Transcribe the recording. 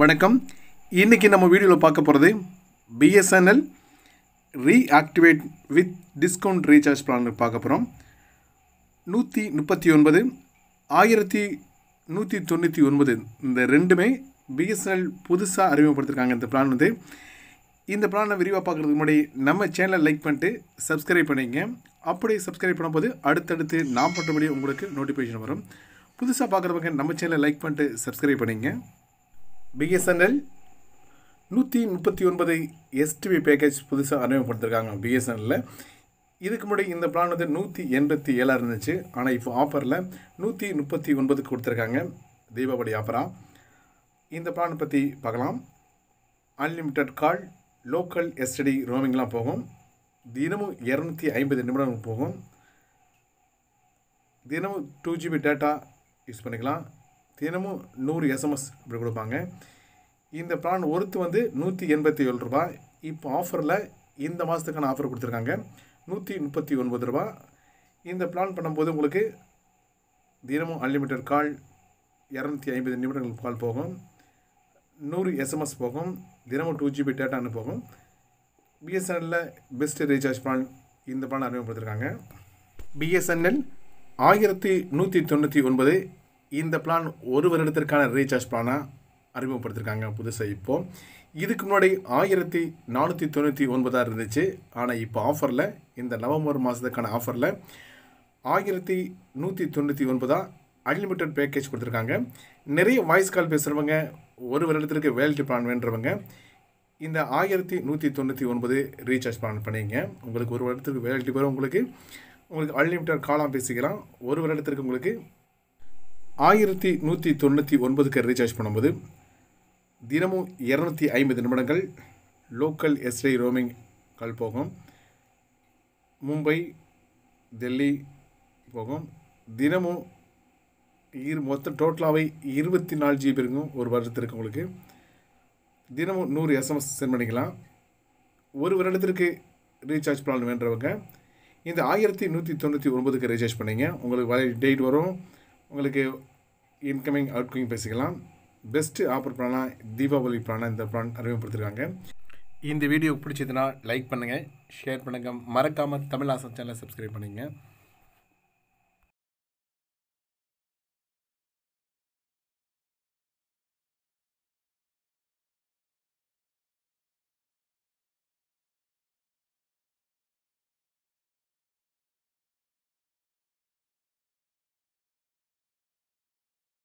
வணக்கம் இன்றைக்கி நம்ம வீடியோவில் பார்க்க போகிறது BSNL reactivate with discount recharge plan பார்க்க போகிறோம் நூற்றி முப்பத்தி ஒன்பது ஆயிரத்தி நூற்றி தொண்ணூற்றி ஒன்பது இந்த ரெண்டுமே பிஎஸ்என்எல் புதுசாக அறிமுகப்படுத்திருக்காங்க இந்த பிளான் வந்து இந்த பிளானை விரிவாக பார்க்குறதுக்கு முன்னாடி நம்ம சேனலை லைக் பண்ணிட்டு சப்ஸ்கிரைப் பண்ணிங்க அப்படி சப்ஸ்கிரைப் பண்ணும்போது அடுத்தடுத்து நான் பண்ணுறபடி உங்களுக்கு நோட்டிஃபிகேஷன் வரும் புதுசாக பார்க்குறவங்க நம்ம சேனலை லைக் பண்ணிட்டு சப்ஸ்கிரைப் பண்ணிங்க பிஎஸ்என்எல் நூற்றி முப்பத்தி ஒன்பது எஸ்டிபி பேக்கேஜ் புதுசாக அறிமுகப்படுத்திருக்காங்க பிஎஸ்என்எல்லில் இதுக்கு முன்னாடி இந்த பிளான் வந்து நூற்றி எண்பத்தி ஏழாக இருந்துச்சு ஆனால் இப்போ ஆஃபரில் நூற்றி முப்பத்தி ஒன்பது கொடுத்துருக்காங்க தீபாவளி ஆஃபராக இந்த பிளான் பற்றி பார்க்கலாம் அன்லிமிட்டட் கால் லோக்கல் எஸ்டடி ரோமிங்லாம் போகும் தினமும் இரநூத்தி ஐம்பது நிமிடம் போகும் தினமும் டூ ஜிபி டேட்டா யூஸ் பண்ணிக்கலாம் தினமும் நூறு எஸ்எம்எஸ் இப்படி கொடுப்பாங்க இந்த பிளான் ஒருத்து வந்து நூற்றி எண்பத்தி ஏழு ரூபா இப்போ ஆஃபரில் இந்த மாதத்துக்கான ஆஃபர் கொடுத்துருக்காங்க நூற்றி முப்பத்தி ஒன்பது ரூபா இந்த பிளான் பண்ணும்போது உங்களுக்கு தினமும் அன்லிமிட்டட் கால் இரநூத்தி ஐம்பது நிமிடங்கள் கால் போகும் நூறு எஸ்எம்எஸ் போகும் தினமும் டூ ஜிபி டேட்டா போகும் பிஎஸ்என்எல்லில் பெஸ்ட்டு ரீசார்ஜ் பிளான் இந்த பிளான் அறிமுகப்படுத்திருக்காங்க பிஎஸ்என்எல் ஆயிரத்தி நூற்றி தொண்ணூற்றி ஒன்பது இந்த பிளான் ஒரு வருடத்திற்கான ரீசார்ஜ் பிளானாக அறிமுகப்படுத்திருக்காங்க புதுசாக இப்போது இதுக்கு முன்னாடி ஆயிரத்தி நானூற்றி தொண்ணூற்றி ஒன்பதாக இருந்துச்சு ஆனால் இப்போ ஆஃபரில் இந்த நவம்பர் மாதத்துக்கான ஆஃபரில் ஆயிரத்தி நூற்றி தொண்ணூற்றி ஒன்பதாக அன்லிமிட்டட் பேக்கேஜ் கொடுத்துருக்காங்க நிறைய வாய்ஸ் கால் பேசுகிறவங்க ஒரு வருடத்திற்கு வேலிட்டி பிளான் வேண்டுறவங்க இந்த ஆயிரத்தி நூற்றி தொண்ணூற்றி ஒன்பது ரீசார்ஜ் பிளான் பண்ணிங்க உங்களுக்கு ஒரு வருடத்துக்கு வேலிட்டி வரும் உங்களுக்கு உங்களுக்கு அன்லிமிட்டட் காலாம் பேசிக்கலாம் ஒரு வருடத்திற்கு உங்களுக்கு ஆயிரத்தி நூற்றி தொண்ணூற்றி ஒன்பதுக்கு ரீசார்ஜ் பண்ணும்போது தினமும் இரநூத்தி ஐம்பது நிமிடங்கள் லோக்கல் எஸ்ஐ ரோமிங் கால் போகும் மும்பை டெல்லி போகும் தினமும் இரு மொத்தம் டோட்டலாகவே இருபத்தி நாலு ஜிபி இருக்கும் ஒரு வருடத்திற்கு உங்களுக்கு தினமும் நூறு எஸ்எம்எஸ் சென்ட் பண்ணிக்கலாம் ஒரு வருடத்திற்கு ரீசார்ஜ் பண்ணணும் வேண்டவங்க இந்த ஆயிரத்தி நூற்றி தொண்ணூற்றி ஒன்பதுக்கு ரீசார்ஜ் பண்ணிங்க உங்களுக்கு வேலிட் டேட் வரும் உங்களுக்கு இன்கமிங் அவுட்கோயிங் பேசிக்கலாம் பெஸ்ட்டு ஆஃபர் பிளானாக தீபாவளி பிளானாக இந்த பிளான் அறிமுகப்படுத்திருக்காங்க இந்த வீடியோ பிடிச்சதுன்னா லைக் பண்ணுங்கள் ஷேர் பண்ணுங்கள் மறக்காமல் தமிழ் ஆசம் சேனலை சப்ஸ்கிரைப் பண்ணுங்கள்